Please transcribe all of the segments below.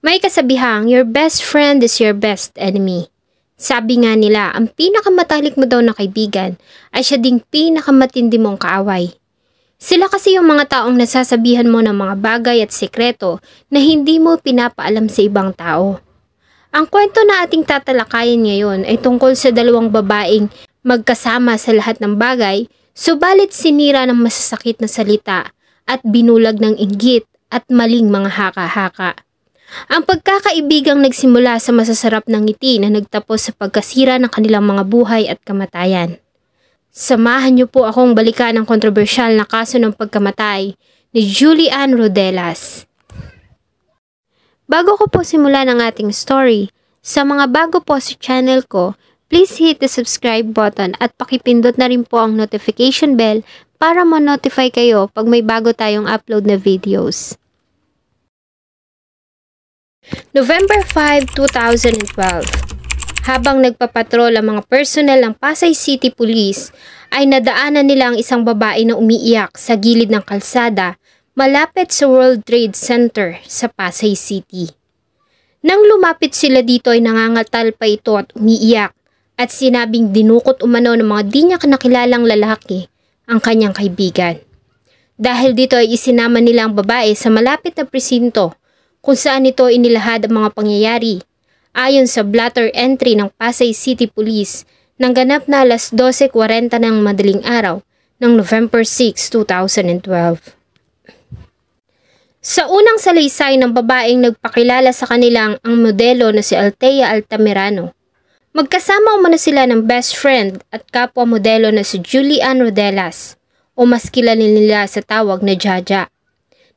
May kasabihang, your best friend is your best enemy. Sabi nga nila, ang pinakamatalik mo daw na kaibigan ay siya ding pinakamatindi mong kaaway. Sila kasi yung mga taong nasasabihan mo ng mga bagay at sekreto na hindi mo pinapaalam sa ibang tao. Ang kwento na ating tatalakayan ngayon ay tungkol sa dalawang babaeng magkasama sa lahat ng bagay, subalit sinira ng masasakit na salita at binulag ng inggit at maling mga haka-haka. Ang pagkakaibigang nagsimula sa masasarap ng ngiti na nagtapos sa pagkasira ng kanilang mga buhay at kamatayan. Samahan niyo po akong balikan ang kontrobersyal na kaso ng pagkamatay ni Julian Rodelas. Bago ko po simulan ang ating story, sa mga bago po sa channel ko, please hit the subscribe button at pakipindot na rin po ang notification bell para ma-notify kayo pag may bago tayong upload na videos. November 5, 2012. Habang nagpapatrol ang mga personnel ng Pasay City Police, ay nadaanan nila ang isang babae na umiiyak sa gilid ng kalsada malapit sa World Trade Center sa Pasay City. Nang lumapit sila dito ay nangangatal pa ito at umiiyak at sinabing dinukot umano ng mga di niya kinakilalang lalaki ang kanyang kaibigan. Dahil dito ay isinama nila ang babae sa malapit na presinto kung saan nito inilahad ang mga pangyayari. Ayon sa blatter entry ng Pasay City Police, nang ganap na alas 12.40 ng madaling araw ng November 6, 2012. Sa unang salaysay ng babaeng nagpakilala sa kanilang ang modelo na si Altea Altamirano. Magkasama umano sila ng best friend at kapwa modelo na si Julian Rodelas o mas kilala nila sa tawag na Jaja.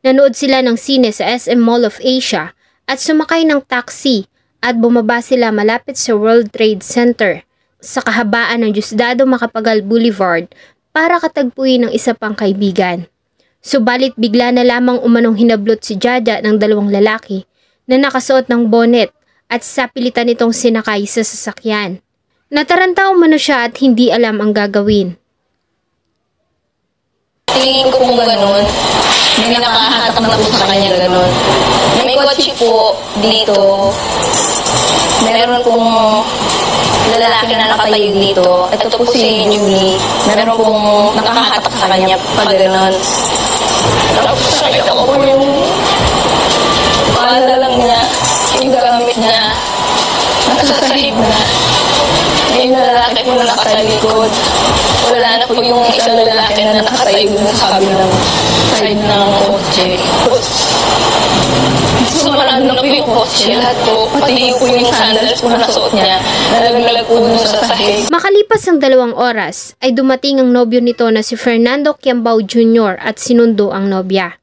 Nanood sila ng sine sa SM Mall of Asia at sumakay ng taxi at bumaba sila malapit sa World Trade Center sa kahabaan ng Diosdado Makapagal Boulevard para katagpuin ng isa pang kaibigan. Subalit bigla na lamang umanong hinablot si Jaja ng dalawang lalaki na nakasuot ng bonnet at sapilitan itong sinakay sa sasakyan. Nataranta umano siya at hindi alam ang gagawin. Tingin ko kung ganun, may nakahatak na po sa kanya gano'n. May kotse po dito. Meron pong lalaki na nakatayo dito. Ito po si Julie. Meron pong nakahatak sa kanya pa gano'n. Tapos ko po yung pala lang niya, yung gamit niya. Nakasasahib na yung lalaki po na nakasalikod. Wala na po yung isang lalaki na nakatayo dun sa kabilang side ng kotse. So na po yung kotse, lahat po, pati po yung sandals po na suot niya, nalaglag po dun sa sahig. Makalipas ang dalawang oras, ay dumating ang nobyo nito na si Fernando Quiambao Jr. at sinundo ang nobya.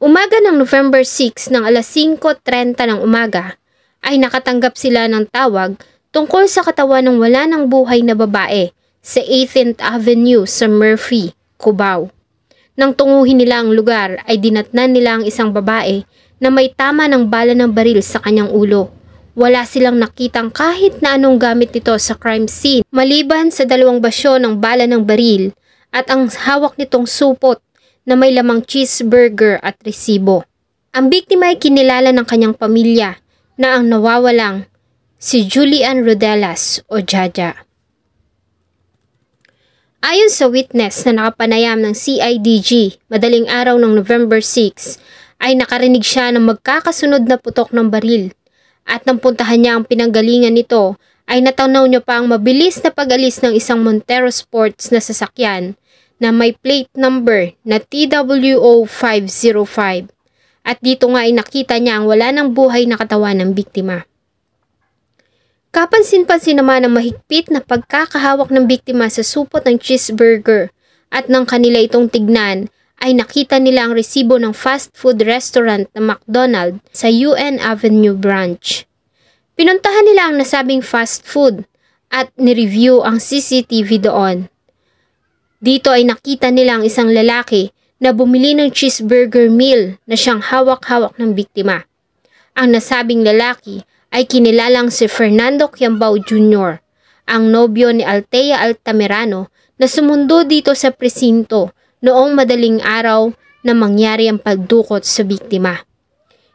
Umaga ng November 6 ng alas 5.30 ng umaga, ay nakatanggap sila ng tawag tungkol sa katawan ng wala ng buhay na babae sa 18th Avenue sa Murphy, Cubao. Nang tunguhin nila ang lugar ay dinatnan nila ang isang babae na may tama ng bala ng baril sa kanyang ulo. Wala silang nakitang kahit na anong gamit nito sa crime scene maliban sa dalawang basyo ng bala ng baril at ang hawak nitong supot na may lamang cheeseburger at resibo. Ang biktima ay kinilala ng kanyang pamilya na ang nawawalang si Julian Rodelas o Jaja. Ayon sa witness na nakapanayam ng CIDG, madaling araw ng November 6, ay nakarinig siya ng magkakasunod na putok ng baril at nang puntahan niya ang pinanggalingan nito ay natanaw niya pa ang mabilis na pag-alis ng isang Montero Sports na sasakyan na may plate number na TWO505 at dito nga ay nakita niya ang wala ng buhay na katawan ng biktima. Kapansin-pansin naman ang mahigpit na pagkakahawak ng biktima sa supot ng cheeseburger at nang kanila itong tignan ay nakita nila ang resibo ng fast food restaurant na McDonald sa UN Avenue branch. Pinuntahan nila ang nasabing fast food at nireview ang CCTV doon. Dito ay nakita nila ang isang lalaki na bumili ng cheeseburger meal na siyang hawak-hawak ng biktima. Ang nasabing lalaki ay kinilalang si Fernando Quiambao Jr., ang nobyo ni Altea Altamirano na sumundo dito sa presinto noong madaling araw na mangyari ang pagdukot sa biktima.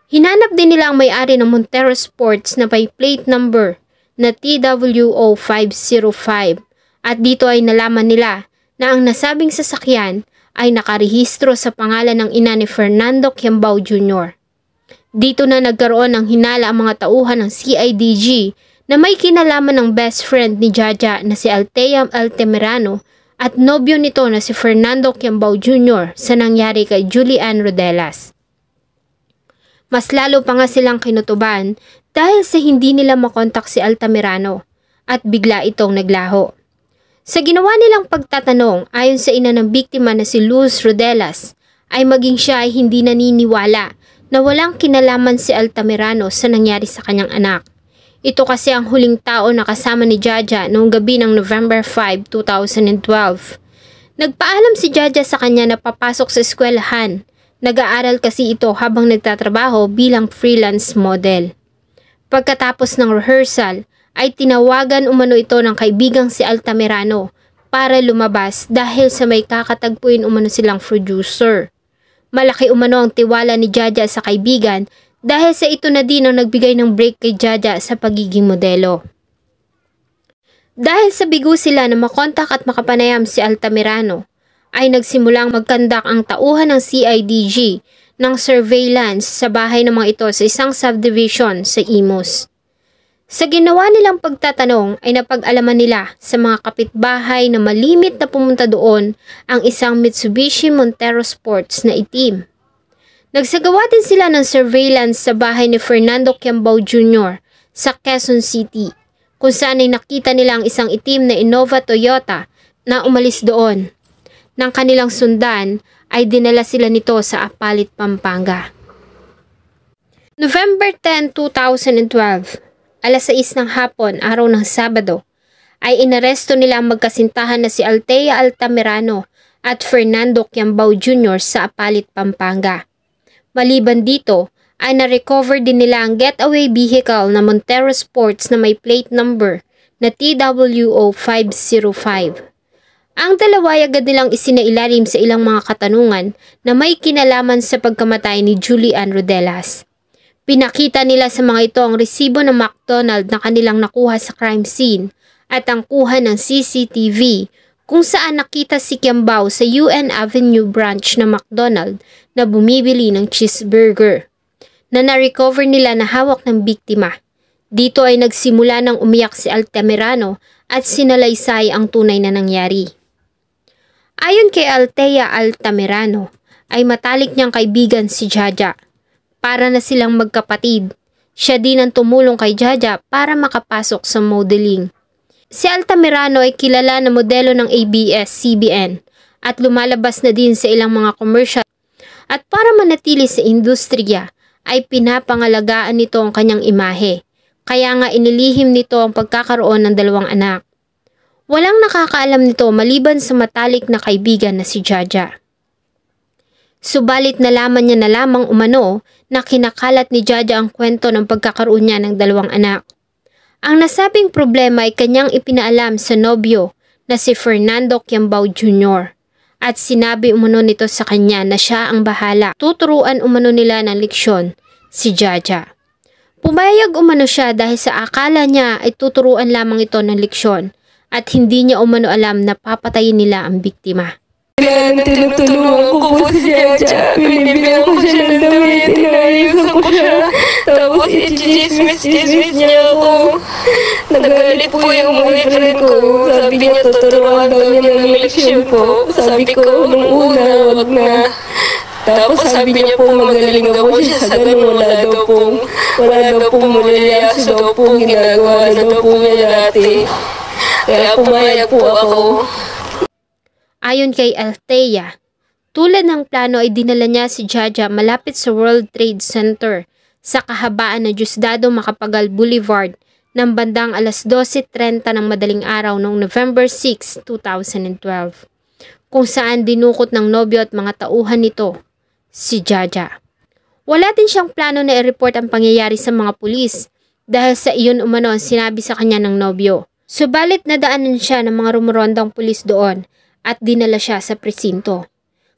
Hinanap din nila ang may-ari ng Montero Sports na may plate number na TWO505 at dito ay nalaman nila na ang nasabing sasakyan ay nakarehistro sa pangalan ng ina ni Fernando Quiambao Jr. Dito na nagkaroon ng hinala ang mga tauhan ng CIDG na may kinalaman ng best friend ni Jaja na si Altea Altemirano at nobyo nito na si Fernando Quiambao Jr. sa nangyari kay Julian Rodelas. Mas lalo pa nga silang kinutuban dahil sa hindi nila makontak si Altamirano at bigla itong naglaho. Sa ginawa nilang pagtatanong ayon sa ina ng biktima na si Luz Rodelas ay maging siya ay hindi naniniwala na walang kinalaman si Altamirano sa nangyari sa kanyang anak. Ito kasi ang huling tao na kasama ni Jaja noong gabi ng November 5, 2012. Nagpaalam si Jaja sa kanya na papasok sa eskwelahan. Nag-aaral kasi ito habang nagtatrabaho bilang freelance model. Pagkatapos ng rehearsal, ay tinawagan umano ito ng kaibigang si Altamirano para lumabas dahil sa may kakatagpuin umano silang producer. Malaki umano ang tiwala ni Jaja sa kaibigan dahil sa ito na din ang nagbigay ng break kay Jaja sa pagiging modelo. Dahil sa bigo sila na makontak at makapanayam si Altamirano, ay nagsimulang magkandak ang tauhan ng CIDG ng surveillance sa bahay ng mga ito sa isang subdivision sa Imus. Sa ginawa nilang pagtatanong ay napag-alaman nila sa mga kapitbahay na malimit na pumunta doon ang isang Mitsubishi Montero Sports na itim. Nagsagawa din sila ng surveillance sa bahay ni Fernando Quiambao Jr. sa Quezon City kung saan ay nakita nila ang isang itim na Innova Toyota na umalis doon. Nang kanilang sundan ay dinala sila nito sa Apalit, Pampanga. November 10, 2012 alas 6 ng hapon, araw ng Sabado, ay inaresto nila ang magkasintahan na si Altea Altamirano at Fernando Quiambao Jr. sa Apalit, Pampanga. Maliban dito, ay na-recover din nila ang getaway vehicle na Montero Sports na may plate number na TWO 505. Ang dalawa agad nilang isinailalim sa ilang mga katanungan na may kinalaman sa pagkamatay ni Julian Rodelas. Pinakita nila sa mga ito ang resibo ng McDonald na kanilang nakuha sa crime scene at ang kuha ng CCTV kung saan nakita si Kiambao sa UN Avenue branch na McDonald na bumibili ng cheeseburger na na-recover nila na hawak ng biktima. Dito ay nagsimula ng umiyak si Altamirano at sinalaysay ang tunay na nangyari. Ayon kay Altea Altamirano, ay matalik niyang kaibigan si Jaja para na silang magkapatid. Siya din ang tumulong kay Jaja para makapasok sa modeling. Si Altamirano ay kilala na modelo ng ABS-CBN at lumalabas na din sa ilang mga commercial. At para manatili sa industriya ay pinapangalagaan nito ang kanyang imahe. Kaya nga inilihim nito ang pagkakaroon ng dalawang anak. Walang nakakaalam nito maliban sa matalik na kaibigan na si Jaja. Subalit nalaman niya na lamang umano na kinakalat ni Jaja ang kwento ng pagkakaroon niya ng dalawang anak. Ang nasabing problema ay kanyang ipinaalam sa nobyo na si Fernando Quiambao Jr. At sinabi umano nito sa kanya na siya ang bahala. Tuturuan umano nila ng leksyon si Jaja. Pumayag umano siya dahil sa akala niya ay tuturuan lamang ito ng leksyon at hindi niya umano alam na papatayin nila ang biktima. Kailangan tinutulungan ko po si Jaja. Binibilang ko siya ng damit. Inaayos ko siya. Tapos i-chismis-chismis niya ako. Nagalit po yung boyfriend ko. Sabi niya, tuturuan daw niya ng leksyon po. Sabi ko, nung una, wag na. Tapos sabi niya po magaling daw po siya sa ganun, wala daw po, wala daw po mulilyas daw po ginagawa na po niya dati. Kaya pumayag po ako. Ayon kay Althea, tulad ng plano ay dinala niya si Jaja malapit sa World Trade Center sa kahabaan na Diosdado Makapagal Boulevard ng bandang alas 12.30 ng madaling araw noong November 6, 2012, kung saan dinukot ng nobyo at mga tauhan nito, si Jaja. Wala din siyang plano na i-report ang pangyayari sa mga pulis dahil sa iyon umano ang sinabi sa kanya ng nobyo. Subalit nadaanan siya ng mga rumorondang pulis doon at dinala siya sa presinto.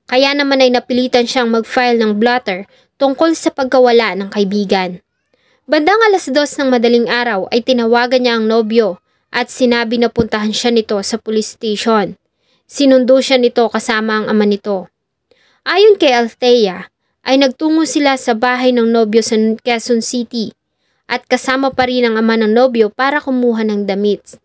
Kaya naman ay napilitan siyang mag-file ng blotter tungkol sa pagkawala ng kaibigan. Bandang alas dos ng madaling araw ay tinawagan niya ang nobyo at sinabi na puntahan siya nito sa police station. Sinundo siya nito kasama ang ama nito. Ayon kay Althea, ay nagtungo sila sa bahay ng nobyo sa Quezon City at kasama pa rin ang ama ng nobyo para kumuha ng damit.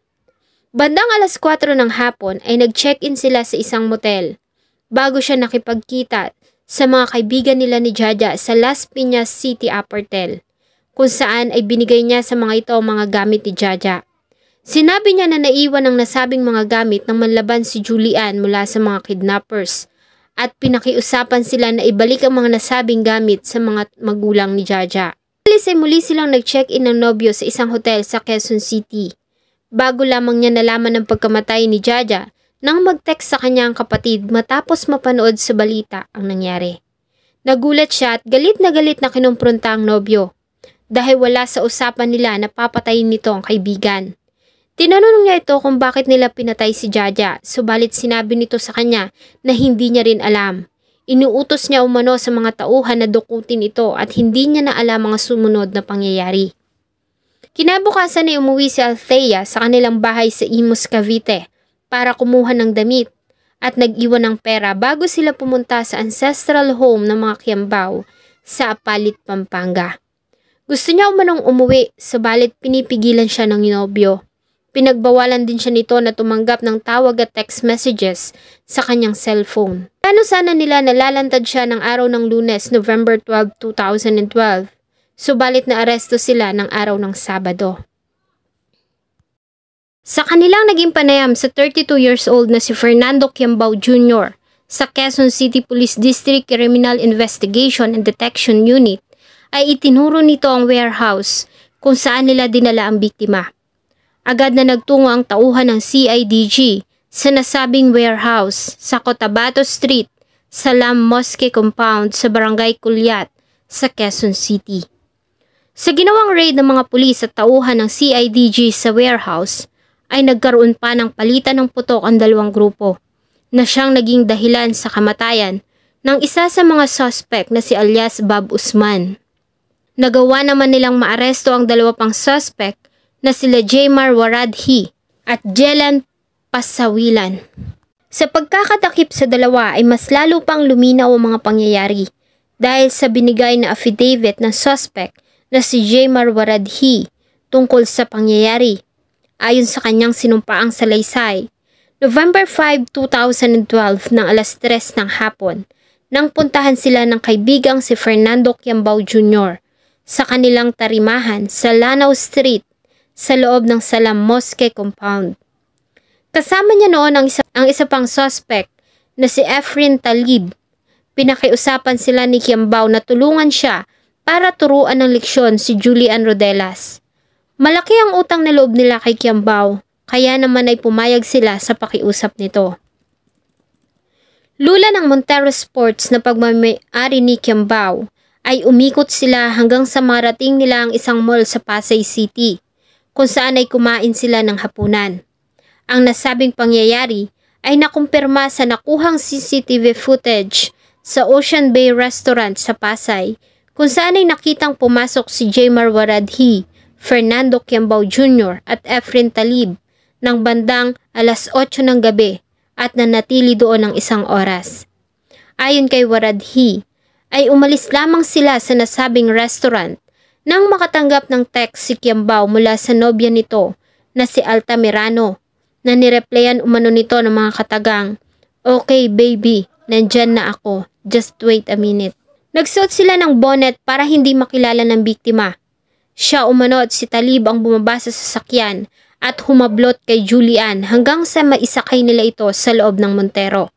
Bandang alas 4 ng hapon ay nag-check-in sila sa isang motel bago siya nakipagkita sa mga kaibigan nila ni Jaja sa Las Piñas City Apartel kung saan ay binigay niya sa mga ito ang mga gamit ni Jaja. Sinabi niya na naiwan ang nasabing mga gamit ng manlaban si Julian mula sa mga kidnappers at pinakiusapan sila na ibalik ang mga nasabing gamit sa mga magulang ni Jaja. Alis ay muli silang nag-check-in ng nobyo sa isang hotel sa Quezon City Bago lamang niya nalaman ang pagkamatay ni Jaja nang mag-text sa kanya ang kapatid matapos mapanood sa balita ang nangyari. Nagulat siya at galit na galit na kinumpronta ang nobyo dahil wala sa usapan nila na papatayin nito ang kaibigan. Tinanong niya ito kung bakit nila pinatay si Jaja subalit sinabi nito sa kanya na hindi niya rin alam. Inuutos niya umano sa mga tauhan na dukutin ito at hindi niya na alam mga sumunod na pangyayari. Kinabukasan ay umuwi si Althea sa kanilang bahay sa Imus, Cavite para kumuha ng damit at nag-iwan ng pera bago sila pumunta sa ancestral home ng mga Kiambao sa Apalit, Pampanga. Gusto niya umanong umuwi, sabalit pinipigilan siya ng nobyo. Pinagbawalan din siya nito na tumanggap ng tawag at text messages sa kanyang cellphone. Ano sana nila nalalantad siya ng araw ng lunes, November 12, 2012 subalit na aresto sila ng araw ng Sabado. Sa kanilang naging panayam sa 32 years old na si Fernando Quiambao Jr. sa Quezon City Police District Criminal Investigation and Detection Unit ay itinuro nito ang warehouse kung saan nila dinala ang biktima. Agad na nagtungo ang tauhan ng CIDG sa nasabing warehouse sa Cotabato Street sa Lam Mosque Compound sa Barangay Kulyat sa Quezon City. Sa ginawang raid ng mga pulis at tauhan ng CIDG sa warehouse, ay nagkaroon pa ng palitan ng putok ang dalawang grupo na siyang naging dahilan sa kamatayan ng isa sa mga suspect na si alias Bob Usman. Nagawa naman nilang maaresto ang dalawa pang suspect na sila Jamar Waradhi at Jelan Pasawilan. Sa pagkakatakip sa dalawa ay mas lalo pang luminaw ang mga pangyayari dahil sa binigay na affidavit ng suspect na si J. Marwaradhi tungkol sa pangyayari ayon sa kanyang sinumpaang salaysay. November 5, 2012 ng alas 3 ng hapon nang puntahan sila ng kaibigang si Fernando Quiambao Jr. sa kanilang tarimahan sa Lanao Street sa loob ng Salam Mosque Compound. Kasama niya noon ang isa, ang isa pang suspect na si Efrin Talib. Pinakiusapan sila ni Kiambao na tulungan siya para turuan ng leksyon si Julian Rodelas. Malaki ang utang na loob nila kay Kiambao, kaya naman ay pumayag sila sa pakiusap nito. Lula ng Montero Sports na pagmamayari ni Kiambao ay umikot sila hanggang sa marating nila ang isang mall sa Pasay City kung saan ay kumain sila ng hapunan. Ang nasabing pangyayari ay nakumpirma sa nakuhang CCTV footage sa Ocean Bay Restaurant sa Pasay kung saan ay nakitang pumasok si Jaymar Waradhi, Fernando Kiambao Jr. at Efren Talib ng bandang alas 8 ng gabi at nanatili doon ng isang oras. Ayon kay Waradhi, ay umalis lamang sila sa nasabing restaurant nang makatanggap ng text si Kiambao mula sa nobya nito na si Altamirano na nireplayan umano nito ng mga katagang, Okay baby, nandyan na ako, just wait a minute. Nagsuot sila ng bonnet para hindi makilala ng biktima. Siya umano si Talib ang bumaba sa sasakyan at humablot kay Julian hanggang sa maisakay nila ito sa loob ng Montero.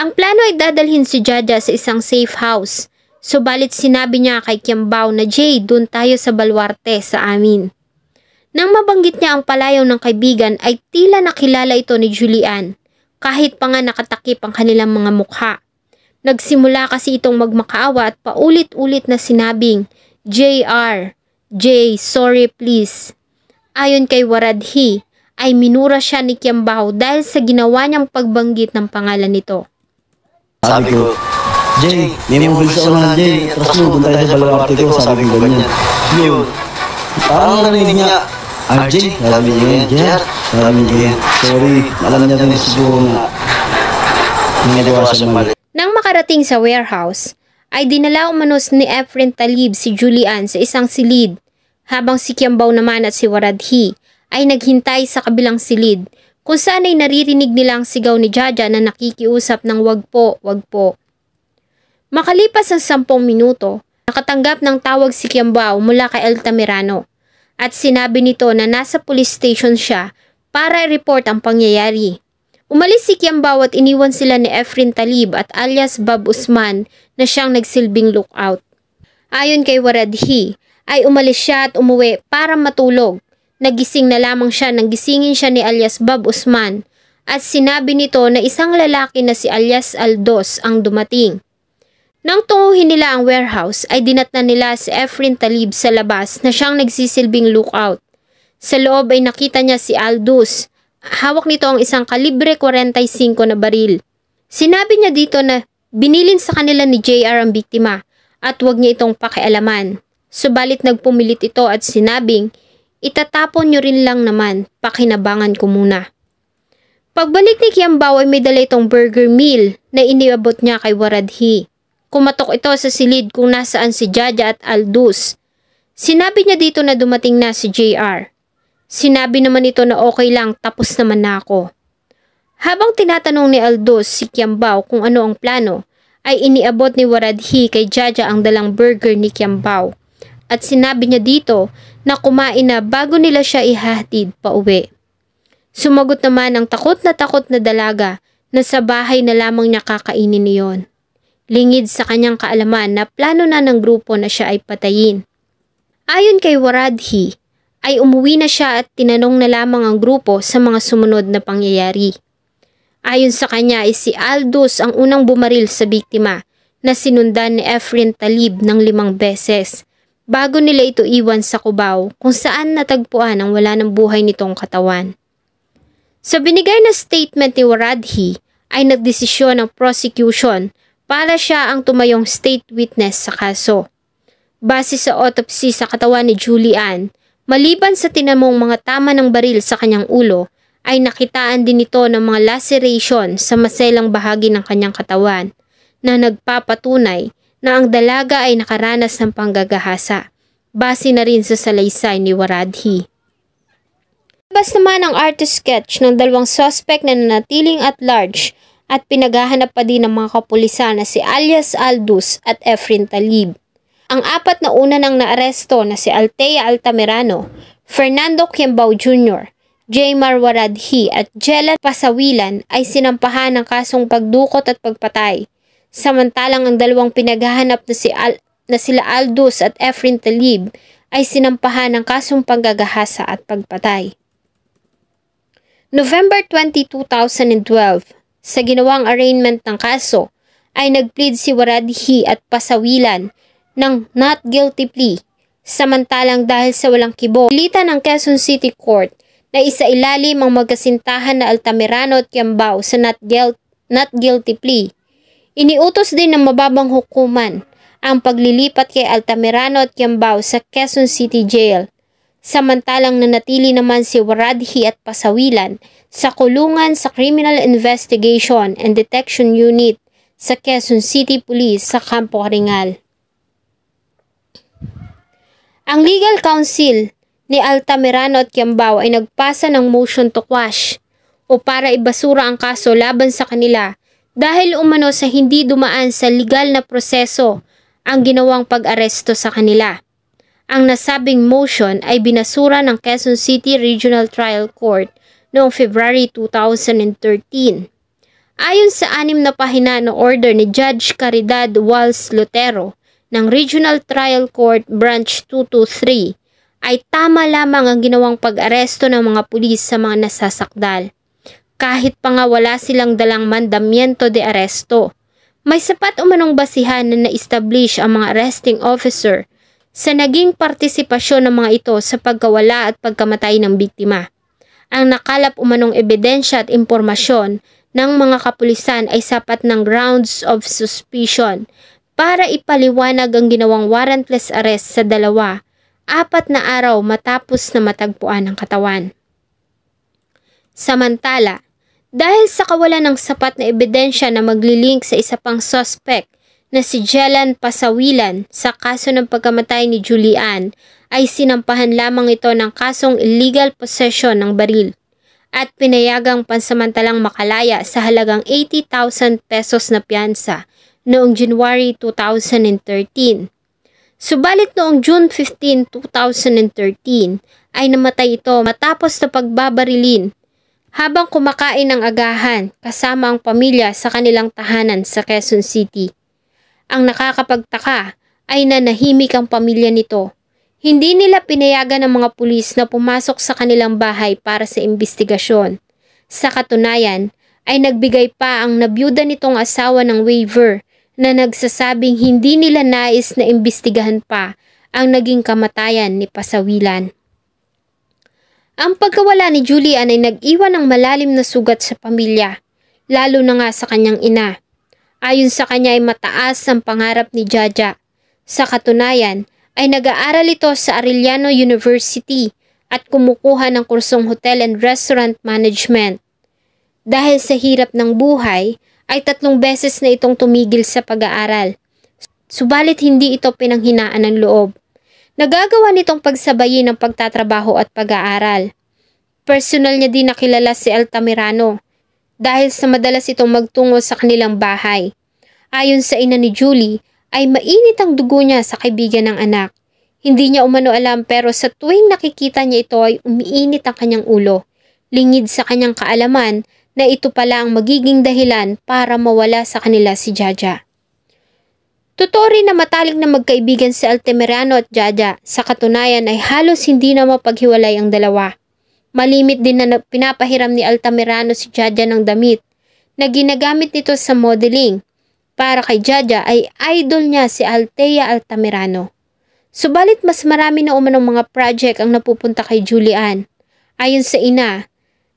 Ang plano ay dadalhin si Jaja sa isang safe house, subalit sinabi niya kay Kiambao na Jay, doon tayo sa Balwarte sa amin. Nang mabanggit niya ang palayaw ng kaibigan ay tila nakilala ito ni Julian, kahit pa nga nakatakip ang kanilang mga mukha. Nagsimula kasi itong magmakaawa at paulit-ulit na sinabing, JR, J, sorry please. Ayon kay Waradhi, ay minura siya ni Kiambao dahil sa ginawa niyang pagbanggit ng pangalan nito. Sabi ko, J, may mobile sa unahan, Jay. Trust mo, punta sa baluarte ko. Sabi ko ganyan. Yun. Parang narinig niya, RJ, sabi niya, JR, sabi niya, sorry, alam niya rin siguro na ginagawa siya mali. Nang makarating sa warehouse, ay dinala umanos ni Efren Talib si Julian sa isang silid, habang si Kiambaw naman at si Waradhi ay naghintay sa kabilang silid kung saan ay naririnig nilang sigaw ni Jaja na nakikiusap ng wag po, wag po. Makalipas ang sampung minuto, nakatanggap ng tawag si Kiambao mula kay Altamirano at sinabi nito na nasa police station siya para i-report ang pangyayari. Umalis si Kiambaw at iniwan sila ni Efrin Talib at alias Bab Usman na siyang nagsilbing lookout. Ayon kay Waradhi, ay umalis siya at umuwi para matulog. Nagising na lamang siya nang gisingin siya ni alias Bab Usman at sinabi nito na isang lalaki na si alias Aldos ang dumating. Nang tunguhin nila ang warehouse ay dinatna nila si Efrin Talib sa labas na siyang nagsisilbing lookout. Sa loob ay nakita niya si Aldous hawak nito ang isang kalibre 45 na baril. Sinabi niya dito na binilin sa kanila ni JR ang biktima at huwag niya itong pakialaman. Subalit nagpumilit ito at sinabing, itatapon niyo rin lang naman, pakinabangan ko muna. Pagbalik ni Kiambaw ay may dala itong burger meal na iniabot niya kay Waradhi. Kumatok ito sa silid kung nasaan si Jaja at Aldus. Sinabi niya dito na dumating na si JR. Sinabi naman ito na okay lang tapos naman na ako. Habang tinatanong ni Aldos si Kiambao kung ano ang plano, ay iniabot ni Waradhi kay Jaja ang dalang burger ni Kiambao at sinabi niya dito na kumain na bago nila siya ihatid pa uwi. Sumagot naman ang takot na takot na dalaga na sa bahay na lamang niya kakainin niyon. Lingid sa kanyang kaalaman na plano na ng grupo na siya ay patayin. Ayon kay Waradhi, ay umuwi na siya at tinanong na lamang ang grupo sa mga sumunod na pangyayari. Ayon sa kanya ay si Aldous ang unang bumaril sa biktima na sinundan ni Efren Talib ng limang beses bago nila ito iwan sa Cubao kung saan natagpuan ang wala ng buhay nitong katawan. Sa binigay na statement ni Waradhi ay nagdesisyon ng prosecution para siya ang tumayong state witness sa kaso. Base sa autopsy sa katawan ni Julian, Maliban sa tinamong mga tama ng baril sa kanyang ulo, ay nakitaan din ito ng mga laceration sa maselang bahagi ng kanyang katawan na nagpapatunay na ang dalaga ay nakaranas ng panggagahasa, base na rin sa salaysay ni Waradhi. Labas naman ang artist sketch ng dalawang suspect na nanatiling at large at pinaghahanap pa din ng mga kapulisan na si Alias Aldus at Efrin Talib. Ang apat na una nang naaresto na si Altea Altamirano, Fernando Quimbao Jr., Jaymar Waradhi at Jela Pasawilan ay sinampahan ng kasong pagdukot at pagpatay. Samantalang ang dalawang pinaghahanap na, si Al na sila Aldous at Efrin Talib ay sinampahan ng kasong panggagahasa at pagpatay. November 20, 2012, sa ginawang arraignment ng kaso, ay nagplead si Waradhi at Pasawilan ng not guilty plea. Samantalang dahil sa walang kibo, pilitan ng Quezon City Court na isailalim ang magkasintahan na Altamirano at Yambao sa not, guilt, not guilty plea. Iniutos din ng mababang hukuman ang paglilipat kay Altamirano at Yambao sa Quezon City Jail samantalang nanatili naman si Waradhi at Pasawilan sa kulungan sa Criminal Investigation and Detection Unit sa Quezon City Police sa Kampo Karingal. Ang legal counsel ni Altamirano at Kiambao ay nagpasa ng motion to quash o para ibasura ang kaso laban sa kanila dahil umano sa hindi dumaan sa legal na proseso ang ginawang pag-aresto sa kanila. Ang nasabing motion ay binasura ng Quezon City Regional Trial Court noong February 2013. Ayon sa anim na pahina ng order ni Judge Caridad Walls Lotero, ng Regional Trial Court Branch 223 ay tama lamang ang ginawang pag-aresto ng mga pulis sa mga nasasakdal. Kahit pa nga wala silang dalang mandamiento de aresto, may sapat umanong basihan na na-establish ang mga arresting officer sa naging partisipasyon ng mga ito sa pagkawala at pagkamatay ng biktima. Ang nakalap umanong ebidensya at impormasyon ng mga kapulisan ay sapat ng grounds of suspicion para ipaliwanag ang ginawang warrantless arrest sa dalawa, apat na araw matapos na matagpuan ang katawan. Samantala, dahil sa kawalan ng sapat na ebidensya na maglilink sa isa pang suspect na si Jelan Pasawilan sa kaso ng pagkamatay ni Julian, ay sinampahan lamang ito ng kasong illegal possession ng baril at pinayagang pansamantalang makalaya sa halagang 80,000 pesos na piyansa noong January 2013. Subalit noong June 15, 2013 ay namatay ito matapos na pagbabarilin habang kumakain ng agahan kasama ang pamilya sa kanilang tahanan sa Quezon City. Ang nakakapagtaka ay nanahimik ang pamilya nito. Hindi nila pinayagan ng mga pulis na pumasok sa kanilang bahay para sa investigasyon. Sa katunayan, ay nagbigay pa ang nabiyuda nitong asawa ng waiver na nagsasabing hindi nila nais na imbestigahan pa ang naging kamatayan ni Pasawilan. Ang pagkawala ni Julian ay nag-iwan ng malalim na sugat sa pamilya, lalo na nga sa kanyang ina. Ayon sa kanya ay mataas ang pangarap ni Jaja. Sa katunayan, ay nag-aaral ito sa Arellano University at kumukuha ng kursong Hotel and Restaurant Management. Dahil sa hirap ng buhay, ay tatlong beses na itong tumigil sa pag-aaral. Subalit hindi ito pinanghinaan ng loob. Nagagawa nitong pagsabayin ng pagtatrabaho at pag-aaral. Personal niya din nakilala si Altamirano dahil sa madalas itong magtungo sa kanilang bahay. Ayon sa ina ni Julie, ay mainit ang dugo niya sa kaibigan ng anak. Hindi niya umano alam pero sa tuwing nakikita niya ito ay umiinit ang kanyang ulo. Lingid sa kanyang kaalaman na ito pala ang magiging dahilan para mawala sa kanila si Jaja. Totoo rin na matalik na magkaibigan si Altemirano at Jaja, sa katunayan ay halos hindi na mapaghiwalay ang dalawa. Malimit din na pinapahiram ni Altamirano si Jaja ng damit na ginagamit nito sa modeling. Para kay Jaja ay idol niya si Altea Altamirano. Subalit mas marami na umanong mga project ang napupunta kay Julian. Ayon sa ina,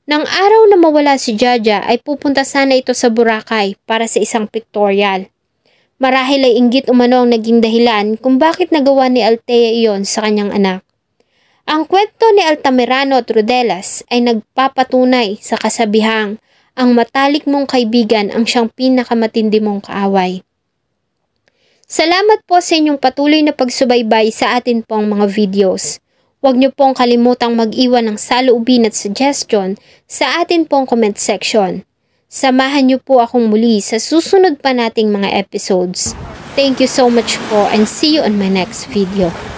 nang araw na mawala si Jaja ay pupunta sana ito sa Boracay para sa isang pictorial. Marahil ay inggit umano ang naging dahilan kung bakit nagawa ni Altea iyon sa kanyang anak. Ang kwento ni Altamirano at Rodelas ay nagpapatunay sa kasabihang ang matalik mong kaibigan ang siyang pinakamatindi mong kaaway. Salamat po sa inyong patuloy na pagsubaybay sa atin pong mga videos. Huwag niyo pong kalimutang mag-iwan ng saloobin at suggestion sa atin pong comment section. Samahan niyo po akong muli sa susunod pa nating mga episodes. Thank you so much po and see you on my next video.